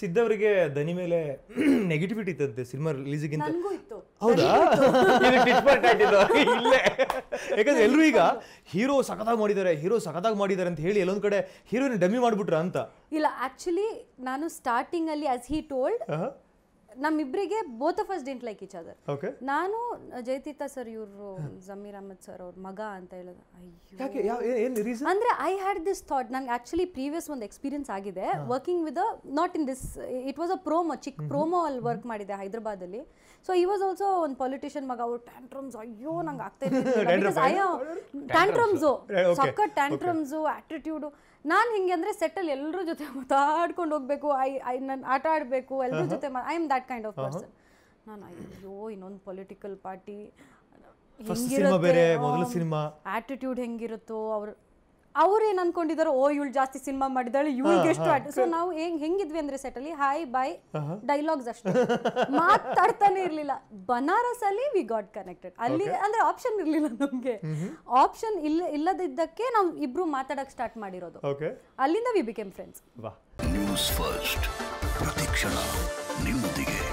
ಸಿದ್ದವರಿಗೆ ದನಿ ಮೇಲೆ ನೆಗೆಟಿವಿಟಿ ಇತ್ತಂತೆ ಸಿನಿಮಾ ರಿಲೀಸಿಗಿಂತ ಹೌದಾ ಯಾಕಂದ್ರೆ ಎಲ್ಲರೂ ಈಗ ಹೀರೋ ಸಖತ್ತಾಗಿ ಮಾಡಿದ್ದಾರೆ ಹೀರೋ ಸಖತ್ತಾಗಿ ಮಾಡಿದ್ದಾರೆ ಅಂತ ಹೇಳಿ ಎಲ್ಲೊಂದ್ ಕಡೆ ಹೀರೋಯಿನ್ ಡಮ್ಮಿ ಮಾಡ್ಬಿಟ್ರ ಅಂತ ಇಲ್ಲ ಆಕ್ಚುಲಿ ನಾನು ಸ್ಟಾರ್ಟಿಂಗ್ ಅಲ್ಲಿ ಆಸ್ ಹಿ ಟೋಲ್ಡ್ ನಮ್ಮಿಬ್ಬರಿಗೆ both of us didn't like each other ನಾನು ಜಯತೀರ್ಥ ಸರ್ ಇವರು ಜಮೀರ್ ಅಹಮದ್ ಸರ್ ಅವ್ರ ಮಗ ಅಂತ ಹೇಳಿದ ಅಯ್ಯೋ ಅಂದ್ರೆ ಐ ಹ್ಯಾಡ್ ದಿಸ್ ಥಾಟ್ ನಂಗೆ ಆಕ್ಚುಲಿ ಪ್ರೀವಿಯಸ್ ಒಂದು ಎಕ್ಸ್ಪೀರಿಯನ್ಸ್ ಆಗಿದೆ working with not in this it was a promo ಚಿಕ್ ಪ್ರೋಮೋ ಅಲ್ಲಿ ವರ್ಕ್ ಮಾಡಿದೆ ಹೈದರಾಬಾದಲ್ಲಿ ಸೊ ಈ ವಾಸ್ ಆಲ್ಸೋ ಒಂದು ಪೊಲಿಟಿಷಿಯನ್ ಮಗ ಅವ್ರು ಟ್ಯಾಂಟ್ರಮ್ಸ್ ಅಯ್ಯೋ ನಂಗೆ ಆಗ್ತಾ ಟ್ಯಾಂಟ್ರಮ್ಸು ಸಕ್ಕ ಟ್ಯಾಂಟ್ರಮ್ಸು ಆಟಿಟ್ಯೂಡು ನಾನು ಹಿಂಗೆ ಅಂದರೆ ಸೆಟ್ಟಲ್ಲಿ ಎಲ್ಲರ ಜೊತೆ ಮಾತಾಡ್ಕೊಂಡು ಹೋಗ್ಬೇಕು ಐ ಐ ನಾನು ಆಟ ಆಡಬೇಕು ಎಲ್ಲರ ಜೊತೆ I am that kind of person ನಾನು ಅಯ್ಯೋ ಇನ್ನೊಂದು ಪೊಲಿಟಿಕಲ್ ಪಾರ್ಟಿ ಆಟಿಟ್ಯೂಡ್ ಹೆಂಗಿರುತ್ತೋ ಅವ್ರು ಅವ್ರು ಅನ್ಕೊಂಡಿದಾರೋ ಓ ಇವಳು ಜಾಸ್ತಿ ಸಿನಿಮಾ ಮಾಡಿದಾಳೆ ಇವಳಿಗೆ ಎಷ್ಟು ಸೊ ನಾವು ಹೆಂಗ್ ಹೆಂಗಿದ್ವಿ ಅಂದ್ರೆ ಸೆಟ್ ಅಲ್ಲಿ ಹಾಯ್ ಬೈ ಡೈಲಾಗ್ಸ್ ಅಷ್ಟೇ ಮಾತಾಡ್ತಾನೆ ಇರ್ಲಿಲ್ಲ ಬನಾರಸ್ ಅಲ್ಲಿ ವಿ ಗಾಟ್ ಕನೆಕ್ಟೆಡ್ ಅಲ್ಲಿ ಅಂದ್ರೆ ಆಪ್ಷನ್ ಇರ್ಲಿಲ್ಲ ನಮ್ಗೆ ಆಪ್ಷನ್ mm-hmm. ಇಲ್ಲ ಇಲ್ಲದಿದ್ದಕ್ಕೆ ನಾವ್ ಇಬ್ರು ಮಾತಾಡಕ್ ಸ್ಟಾರ್ಟ್ ಮಾಡಿರೋದು ಅಲ್ಲಿಂದ ವಿ ಬಿಕೇಮ್ ಫ್ರೆಂಡ್ಸ್ ನಿಮ್ಮೊಂದಿಗೆ